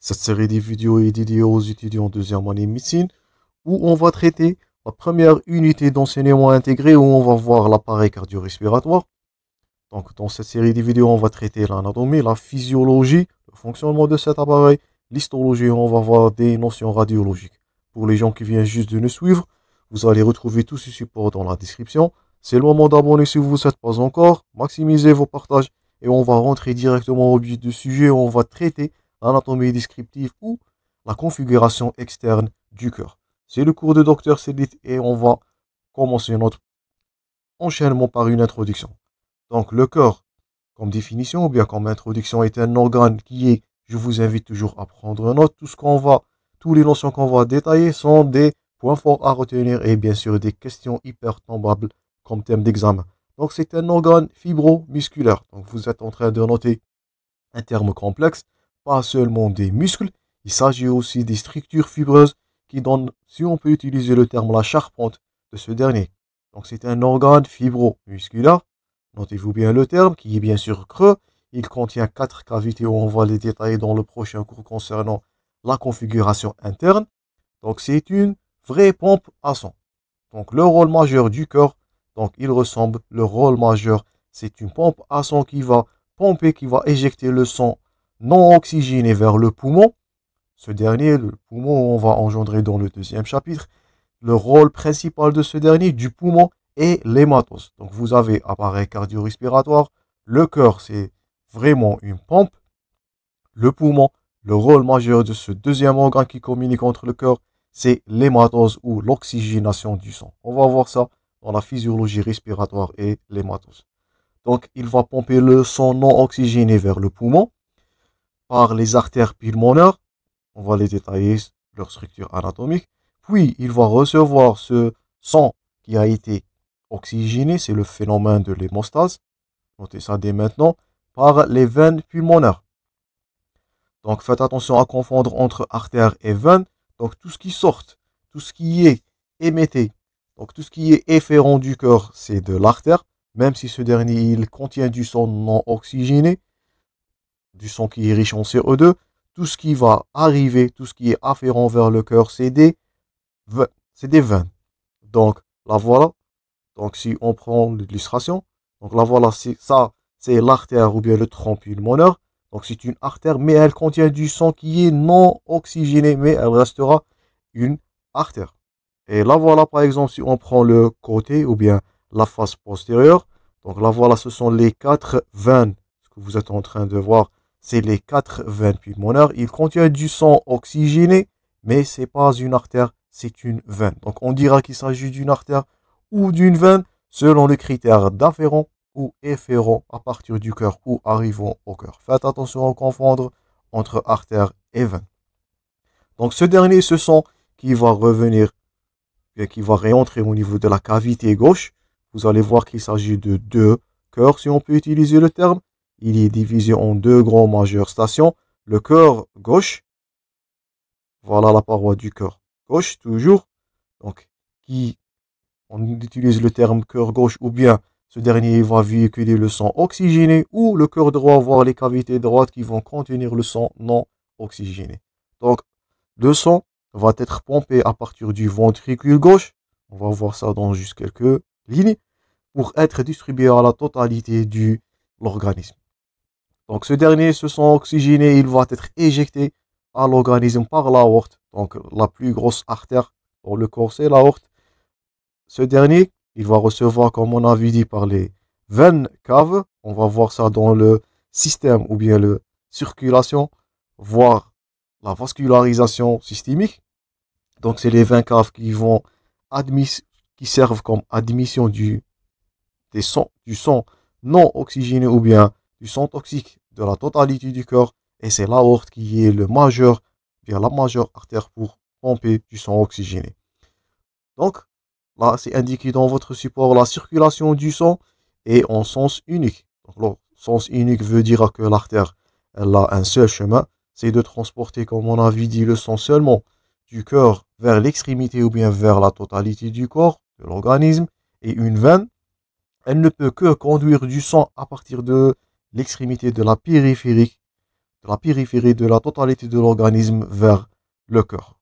Cette série de vidéos est dédiée aux étudiants deuxième année de médecine où on va traiter la première unité d'enseignement intégré où on va voir l'appareil cardio-respiratoire. Donc, dans cette série de vidéos, on va traiter l'anatomie, la physiologie, le fonctionnement de cet appareil, l'histologie, on va voir des notions radiologiques. Pour les gens qui viennent juste de nous suivre, vous allez retrouver tous ces supports dans la description. C'est le moment d'abonner si vous ne le faites pas encore. Maximisez vos partages et on va rentrer directement au but du sujet, on va traiter l'anatomie descriptive ou la configuration externe du cœur. C'est le cours de Dr. Sedit et on va commencer notre enchaînement par une introduction. Donc le cœur, comme définition ou bien comme introduction, est un organe qui est, je vous invite toujours à prendre note, tout ce qu'on va, tous les notions qu'on va détailler sont des points forts à retenir et bien sûr des questions hyper tombables comme thème d'examen. Donc c'est un organe fibromusculaire. Donc vous êtes en train de noter un terme complexe, pas seulement des muscles, il s'agit aussi des structures fibreuses qui donnent, si on peut utiliser le terme, la charpente de ce dernier. Donc c'est un organe fibromusculaire. Notez-vous bien le terme, qui est bien sûr creux. Il contient quatre cavités, on va les détailler dans le prochain cours concernant la configuration interne. Donc c'est une vraie pompe à sang. Donc le rôle majeur du corps donc, il ressemble, le rôle majeur, c'est une pompe à sang qui va pomper, qui va éjecter le sang non oxygéné vers le poumon. Ce dernier, le poumon, on va engendrer dans le deuxième chapitre. Le rôle principal de ce dernier, du poumon, est l'hématose. Donc, vous avez appareil cardio-respiratoire, le cœur, c'est vraiment une pompe. Le poumon, le rôle majeur de ce deuxième organe qui communique entre le cœur, c'est l'hématose ou l'oxygénation du sang. On va voir ça dans la physiologie respiratoire et l'hématose. Donc, il va pomper le sang non oxygéné vers le poumon par les artères pulmonaires. On va les détailler, leur structure anatomique. Puis, il va recevoir ce sang qui a été oxygéné, c'est le phénomène de l'hémostase. Notez ça dès maintenant, par les veines pulmonaires. Donc, faites attention à confondre entre artères et veines. Donc, tout ce qui sort, tout ce qui est émetté donc tout ce qui est efférent du cœur, c'est de l'artère, même si ce dernier il contient du sang non oxygéné, du sang qui est riche en CO2. Tout ce qui va arriver, tout ce qui est afférent vers le cœur, c'est des, des veines. Donc la voilà. Donc si on prend l'illustration, donc la voilà, ça, c'est l'artère ou bien le tronc pulmonaire. Donc c'est une artère, mais elle contient du sang qui est non oxygéné, mais elle restera une artère. Et là, voilà, par exemple, si on prend le côté ou bien la face postérieure, donc là, voilà, ce sont les quatre veines. Ce que vous êtes en train de voir, c'est les quatre veines pulmonaires. Il contient du sang oxygéné, mais ce n'est pas une artère, c'est une veine. Donc, on dira qu'il s'agit d'une artère ou d'une veine selon le critère d'afférent ou efférent à partir du cœur ou arrivant au cœur. Faites attention à confondre entre artère et veine. Donc, ce dernier, ce sang qui va revenir qui va réentrer au niveau de la cavité gauche. Vous allez voir qu'il s'agit de deux cœurs, si on peut utiliser le terme. Il est divisé en deux grands majeures stations. Le cœur gauche, voilà la paroi du cœur gauche, toujours. Donc, qui, on utilise le terme cœur gauche, ou bien ce dernier va véhiculer le sang oxygéné, ou le cœur droit, voire les cavités droites qui vont contenir le sang non oxygéné. Donc, le sang va être pompé à partir du ventricule gauche, on va voir ça dans juste quelques lignes, pour être distribué à la totalité de l'organisme. Donc ce dernier se sent oxygéné, il va être éjecté à l'organisme par l'aorte, donc la plus grosse artère dans le corps, c'est l'aorte. Ce dernier, il va recevoir, comme on a vu dit, par les veines caves, on va voir ça dans le système ou bien le circulation, voire la vascularisation systémique. Donc, c'est les 20 caves qui vont qui servent comme admission du, sang, du sang non oxygéné ou bien du sang toxique de la totalité du corps. Et c'est l'aorte qui est le majeur, via la majeure artère pour pomper du sang oxygéné. Donc, là, c'est indiqué dans votre support la circulation du sang est en sens unique. le sens unique veut dire que l'artère, elle a un seul chemin, c'est de transporter, comme on a dit, le sang seulement du cœur vers l'extrémité ou bien vers la totalité du corps, de l'organisme, et une veine, elle ne peut que conduire du sang à partir de l'extrémité de la périphérie, de la périphérie de la totalité de l'organisme vers le cœur.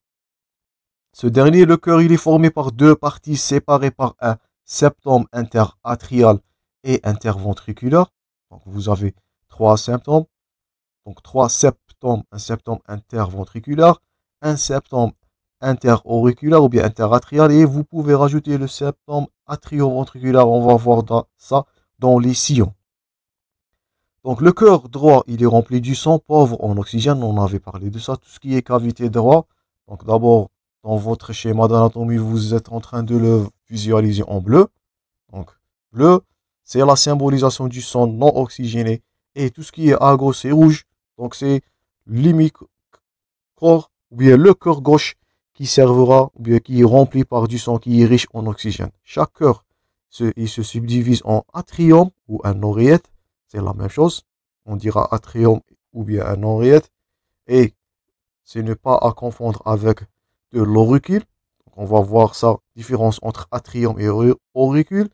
Ce dernier, le cœur, il est formé par deux parties séparées par un septum interatrial et interventriculaire. Donc vous avez trois symptômes. Donc trois septums, un septum interventriculaire, un septum interauriculaire ou bien interatrial et vous pouvez rajouter le septum atrioventriculaire. On va voir dans, ça dans les sillons. Donc le cœur droit, il est rempli du sang pauvre en oxygène. On avait parlé de ça. Tout ce qui est cavité droite. Donc d'abord, dans votre schéma d'anatomie, vous êtes en train de le visualiser en bleu. Donc bleu, c'est la symbolisation du sang non oxygéné. Et tout ce qui est à c'est rouge. Donc c'est l'hémicorps ou bien le cœur gauche qui servira, ou bien qui est rempli par du sang qui est riche en oxygène. Chaque cœur, se, il se subdivise en atrium ou un oreillette, c'est la même chose. On dira atrium ou bien un oreillette. Et ce n'est pas à confondre avec de l'auricule. On va voir sa différence entre atrium et auricule.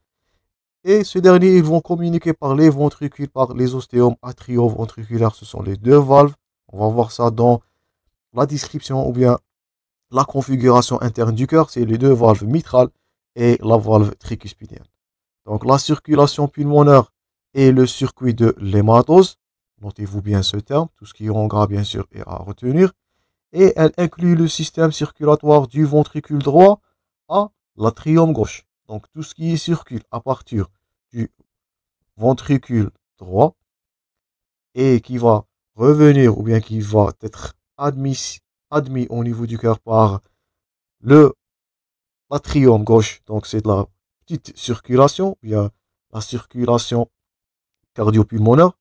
Et ce dernier, ils vont communiquer par les ventricules, par les ostéomes atrioventriculaires. Ce sont les deux valves. On va voir ça dans la description ou bien la configuration interne du cœur, c'est les deux valves mitrales et la valve tricuspidienne. Donc la circulation pulmonaire et le circuit de l'hématose, notez-vous bien ce terme, tout ce qui est en gras bien sûr est à retenir, et elle inclut le système circulatoire du ventricule droit à l'atrium gauche. Donc tout ce qui circule à partir du ventricule droit et qui va revenir ou bien qui va être admis, admis au niveau du cœur par le atrium gauche. Donc, c'est de la petite circulation. Il la circulation cardiopulmonaire.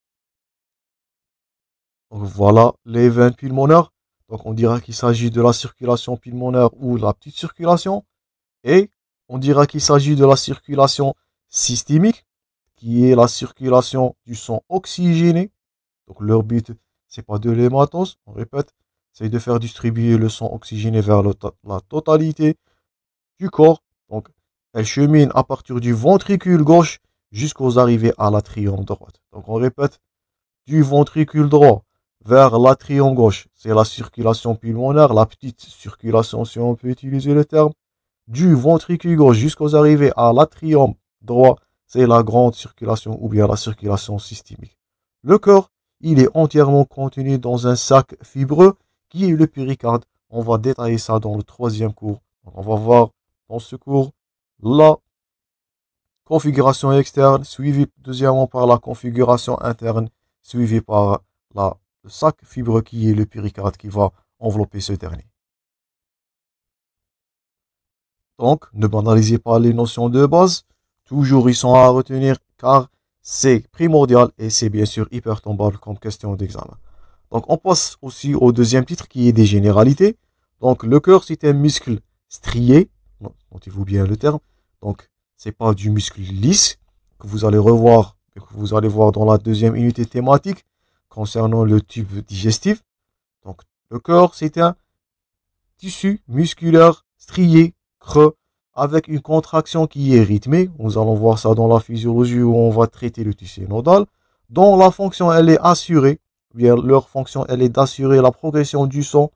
Donc, voilà les veines pulmonaires. Donc, on dira qu'il s'agit de la circulation pulmonaire ou la petite circulation. Et on dira qu'il s'agit de la circulation systémique, qui est la circulation du sang oxygéné. Donc, leur but, n'est pas de l'hématose, on répète, c'est de faire distribuer le sang oxygéné vers la totalité du corps. Donc, elle chemine à partir du ventricule gauche jusqu'aux arrivées à l'atrium droite. Donc, on répète, du ventricule droit vers l'atrium gauche, c'est la circulation pulmonaire, la petite circulation si on peut utiliser le terme. Du ventricule gauche jusqu'aux arrivées à l'atrium droit, c'est la grande circulation ou bien la circulation systémique. Le corps, il est entièrement contenu dans un sac fibreux qui est le péricarde. On va détailler ça dans le troisième cours. on va voir dans ce cours la configuration externe, suivie deuxièmement par la configuration interne, suivie par la, le sac fibre qui est le péricarde qui va envelopper ce dernier. Donc, ne banalisez pas les notions de base. Toujours, ils sont à retenir car c'est primordial et c'est bien sûr hyper tombable comme question d'examen. Donc on passe aussi au deuxième titre qui est des généralités. Donc le cœur c'est un muscle strié, notez-vous bien le terme. Donc c'est pas du muscle lisse que vous allez revoir et que vous allez voir dans la deuxième unité thématique concernant le tube digestif. Donc le cœur c'est un tissu musculaire strié, creux avec une contraction qui est rythmée. Nous allons voir ça dans la physiologie où on va traiter le tissu nodal dont la fonction elle est assurée leur fonction, elle est d'assurer la progression du son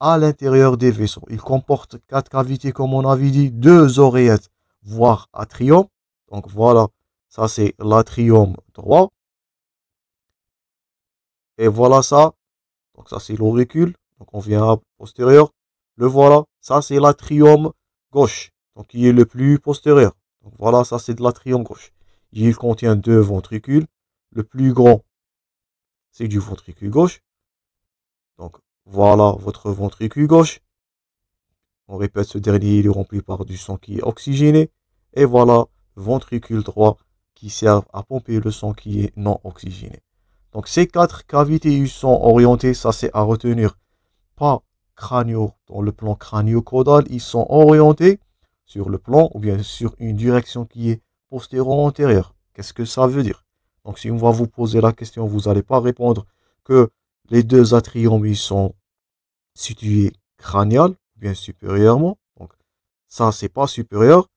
à l'intérieur des vaisseaux. Il comporte quatre cavités, comme on avait dit, deux oreillettes, voire atrium. Donc voilà, ça c'est l'atrium droit. Et voilà ça. Donc ça c'est l'auricule. Donc on vient à postérieur. Le voilà, ça c'est l'atrium gauche. Donc qui est le plus postérieur. Donc voilà, ça c'est de l'atrium gauche. Il contient deux ventricules. Le plus grand c'est du ventricule gauche. Donc voilà votre ventricule gauche. On répète ce dernier, il est rempli par du sang qui est oxygéné. Et voilà ventricule droit qui sert à pomper le sang qui est non oxygéné. Donc ces quatre cavités sont orientées, ça c'est à retenir, pas crânio dans le plan crânio-caudal, ils sont orientés sur le plan ou bien sur une direction qui est postéro-antérieure. Qu'est-ce que ça veut dire donc si on va vous poser la question, vous n'allez pas répondre que les deux atriums ils sont situés crânial, bien supérieurement. Donc ça c'est pas supérieur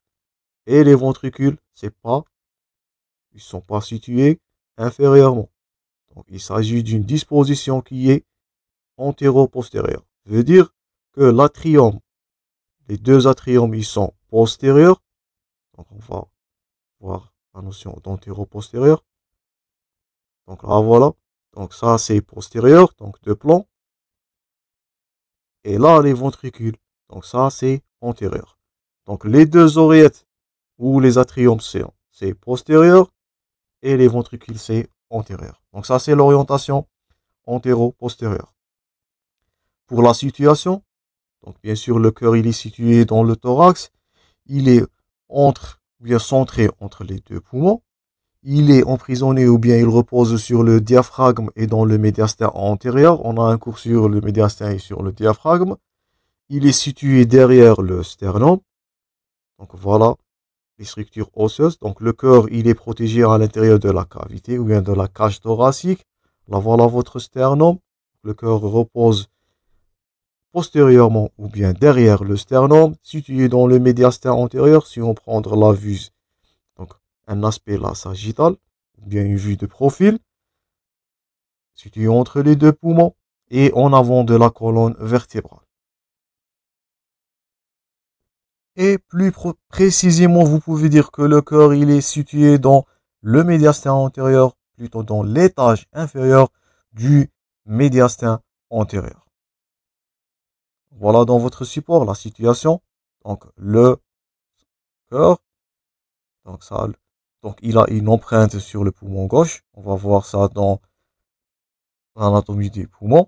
et les ventricules c'est pas ils sont pas situés inférieurement. Donc il s'agit d'une disposition qui est antéro-postérieure. Veut dire que l'atrium les deux atriums ils sont postérieurs. Donc on va voir la notion d'antéro-postérieur. Donc là, voilà. Donc ça, c'est postérieur, donc deux plans. Et là, les ventricules. Donc ça, c'est antérieur. Donc les deux oreillettes ou les atriums, c'est postérieur. Et les ventricules, c'est antérieur. Donc ça, c'est l'orientation antéro-postérieure. Pour la situation, donc bien sûr, le cœur, il est situé dans le thorax. Il est entre, bien centré entre les deux poumons il est emprisonné ou bien il repose sur le diaphragme et dans le médiastin antérieur. On a un cours sur le médiastin et sur le diaphragme. Il est situé derrière le sternum. Donc voilà les structures osseuses. Donc le cœur, il est protégé à l'intérieur de la cavité ou bien de la cage thoracique. Là voilà votre sternum. Le cœur repose postérieurement ou bien derrière le sternum, situé dans le médiastin antérieur si on prend la vue un aspect la sagittale bien une vue de profil, situé entre les deux poumons et en avant de la colonne vertébrale. Et plus précisément, vous pouvez dire que le cœur, il est situé dans le médiastin antérieur, plutôt dans l'étage inférieur du médiastin antérieur. Voilà dans votre support la situation. Donc, le cœur, donc ça, donc il a une empreinte sur le poumon gauche. On va voir ça dans l'anatomie des poumons.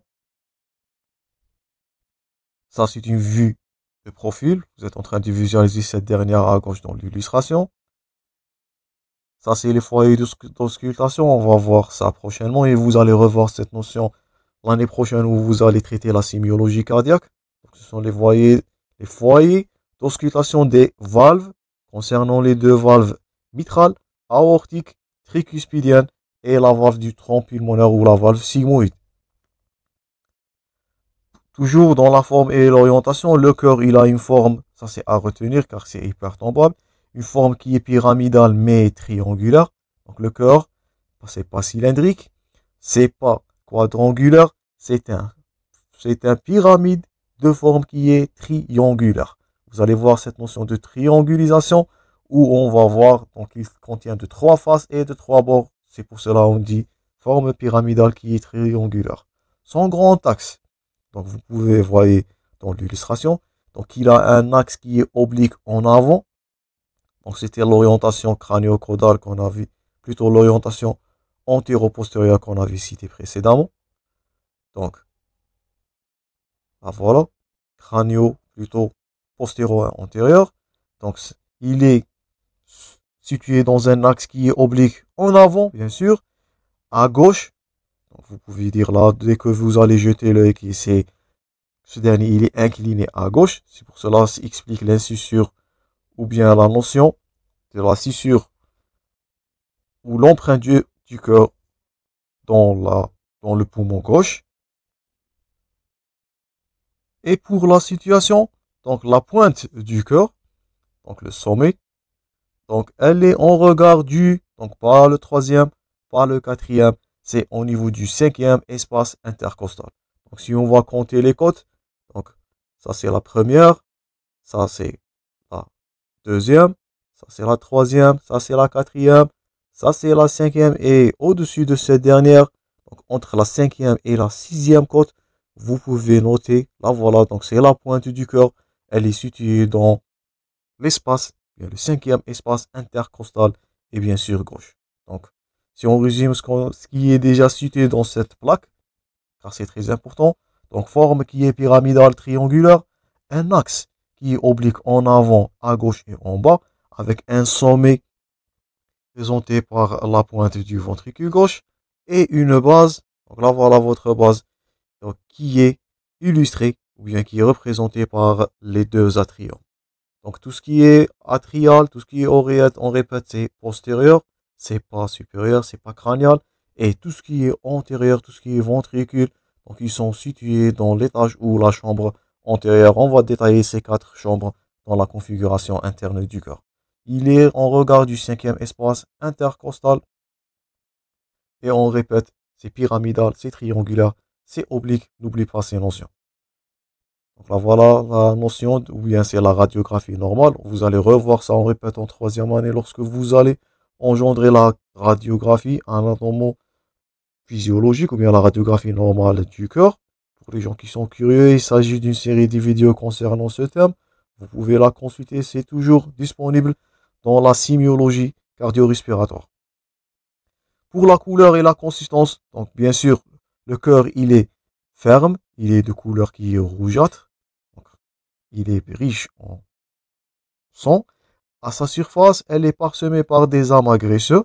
Ça, c'est une vue de profil. Vous êtes en train de visualiser cette dernière à gauche dans l'illustration. Ça, c'est les foyers d'auscultation. On va voir ça prochainement et vous allez revoir cette notion l'année prochaine où vous allez traiter la sémiologie cardiaque. ce sont les foyers, les foyers d'auscultation des valves concernant les deux valves mitrale, aortique, tricuspidienne et la valve du tronc pulmonaire ou la valve sigmoïde. Toujours dans la forme et l'orientation, le cœur il a une forme, ça c'est à retenir car c'est hyper tombable, une forme qui est pyramidale mais triangulaire. Donc le cœur, bah, c'est pas cylindrique, c'est pas quadrangulaire, c'est un, c'est un pyramide de forme qui est triangulaire. Vous allez voir cette notion de triangulisation où on va voir, donc il contient de trois faces et de trois bords. C'est pour cela on dit forme pyramidale qui est triangulaire. Son grand axe, donc vous pouvez voir dans l'illustration, donc il a un axe qui est oblique en avant. Donc c'était l'orientation crânio-caudale qu'on a vu, plutôt l'orientation antéro-postérieure qu'on avait citée précédemment. Donc, ah, voilà, crânio plutôt postéro-antérieur. Donc il est situé dans un axe qui est oblique en avant, bien sûr, à gauche. vous pouvez dire là, dès que vous allez jeter l'œil, c'est ce dernier, il est incliné à gauche. C'est pour cela s'explique ça explique ou bien la notion de la scissure ou l'empreinte du, du cœur dans, dans le poumon gauche. Et pour la situation, donc la pointe du cœur, donc le sommet, donc, elle est en regard du, donc pas le troisième, pas le quatrième, c'est au niveau du cinquième espace intercostal. Donc, si on va compter les côtes, donc ça c'est la première, ça c'est la deuxième, ça c'est la troisième, ça c'est la quatrième, ça c'est la cinquième et au-dessus de cette dernière, donc entre la cinquième et la sixième côte, vous pouvez noter, là voilà, donc c'est la pointe du cœur, elle est située dans l'espace le cinquième espace intercostal est bien sûr gauche. Donc, si on résume ce, qui est déjà cité dans cette plaque, car c'est très important, donc forme qui est pyramidale triangulaire, un axe qui est oblique en avant, à gauche et en bas, avec un sommet présenté par la pointe du ventricule gauche et une base. Donc là, voilà votre base qui est illustrée ou bien qui est représentée par les deux atriums. Donc tout ce qui est atrial, tout ce qui est oréal, on répète, c'est postérieur, c'est pas supérieur, c'est pas crânial. Et tout ce qui est antérieur, tout ce qui est ventricule, donc ils sont situés dans l'étage ou la chambre antérieure. On va détailler ces quatre chambres dans la configuration interne du cœur. Il est en regard du cinquième espace intercostal. Et on répète, c'est pyramidal, c'est triangulaire, c'est oblique. N'oublie pas ces notions. Donc voilà la notion, ou bien c'est la radiographie normale. Vous allez revoir ça en répète en troisième année lorsque vous allez engendrer la radiographie anatomo-physiologique ou bien la radiographie normale du cœur. Pour les gens qui sont curieux, il s'agit d'une série de vidéos concernant ce thème. Vous pouvez la consulter, c'est toujours disponible dans la sémiologie cardio-respiratoire. Pour la couleur et la consistance, donc bien sûr, le cœur, il est ferme, il est de couleur qui est rougeâtre. Il est riche en sang. À sa surface, elle est parsemée par des âmes agresseux.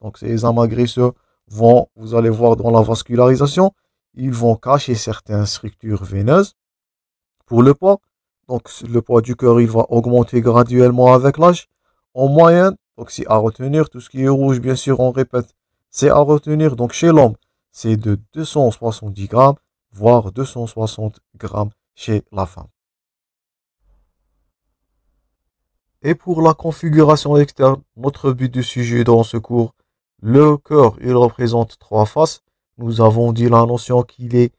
Donc ces âmes graisseux vont, vous allez voir dans la vascularisation, ils vont cacher certaines structures veineuses. Pour le poids, donc le poids du cœur, il va augmenter graduellement avec l'âge. En moyenne, donc c'est à retenir, tout ce qui est rouge, bien sûr, on répète, c'est à retenir. Donc chez l'homme, c'est de 270 grammes, voire 260 grammes chez la femme. Et pour la configuration externe, notre but du sujet dans ce cours, le cœur, il représente trois faces. Nous avons dit la notion qu'il est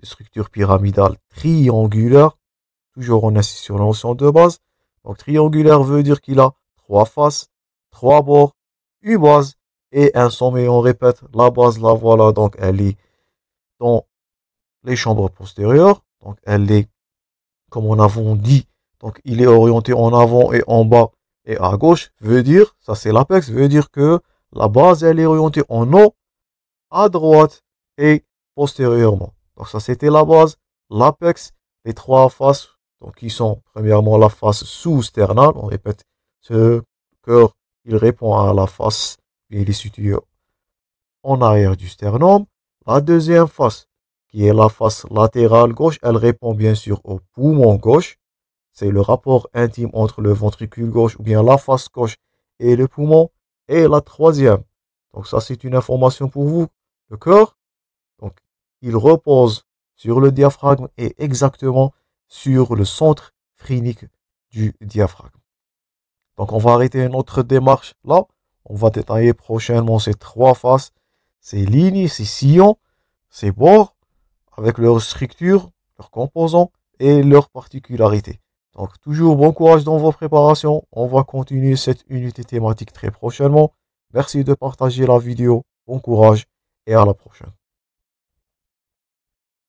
de structure pyramidale triangulaire, toujours on insiste sur la notion de base. Donc triangulaire veut dire qu'il a trois faces, trois bords, une base et un sommet. On répète, la base, la voilà, donc elle est dans les chambres postérieures. Donc elle est, comme on avons dit, donc, il est orienté en avant et en bas et à gauche. Veut dire, ça c'est l'apex, veut dire que la base, elle est orientée en haut, à droite et postérieurement. Donc, ça c'était la base, l'apex, les trois faces, donc qui sont premièrement la face sous-sternale. On répète, ce cœur, il répond à la face et il est situé en arrière du sternum. La deuxième face, qui est la face latérale gauche, elle répond bien sûr au poumon gauche c'est le rapport intime entre le ventricule gauche ou bien la face gauche et le poumon. Et la troisième, donc ça c'est une information pour vous, le cœur, donc il repose sur le diaphragme et exactement sur le centre phrénique du diaphragme. Donc on va arrêter notre démarche là. On va détailler prochainement ces trois faces, ces lignes, ces sillons, ces bords, avec leur structure, leurs composants et leurs particularités. Donc toujours bon courage dans vos préparations. On va continuer cette unité thématique très prochainement. Merci de partager la vidéo. Bon courage et à la prochaine.